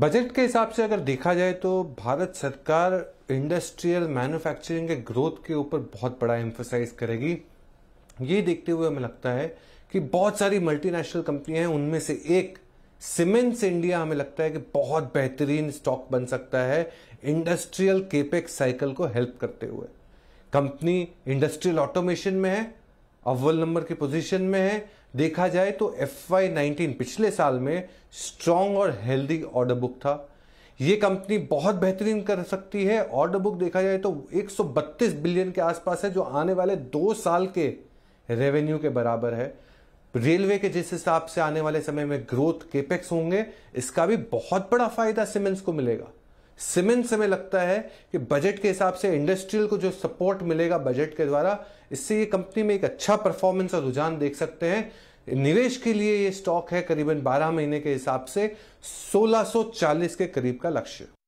budget के हिसाब से अगर देखा जाए तो भारत सरकार इंडस्ट्रियल मैन्युफैक्चरिंग के ग्रोथ के ऊपर बहुत बड़ा एम्फोसाइज करेगी ये देखते हुए हमें लगता है कि बहुत सारी मल्टीनेशनल कंपनियां हैं उनमें से एक सीमेंट्स इंडिया हमें लगता है कि बहुत बेहतरीन स्टॉक बन सकता है इंडस्ट्रियल केपेक्स साइकिल को हेल्प करते हुए कंपनी इंडस्ट्रियल ऑटोमेशन में है अव्वल नंबर के पोजीशन में है देखा जाए तो एफ वाई नाइनटीन पिछले साल में स्ट्रांग और हेल्दी ऑर्डर बुक था ये कंपनी बहुत बेहतरीन कर सकती है ऑर्डर बुक देखा जाए तो 132 बिलियन के आसपास है जो आने वाले दो साल के रेवेन्यू के बराबर है रेलवे के जिस हिसाब से आने वाले समय में ग्रोथ केपेक्स होंगे इसका भी बहुत बड़ा फायदा सिमेंस को मिलेगा सीमेंट्स हमें लगता है कि बजट के हिसाब से इंडस्ट्रियल को जो सपोर्ट मिलेगा बजट के द्वारा इससे ये कंपनी में एक अच्छा परफॉर्मेंस और रुझान देख सकते हैं निवेश के लिए ये स्टॉक है करीबन 12 महीने के हिसाब से 1640 के करीब का लक्ष्य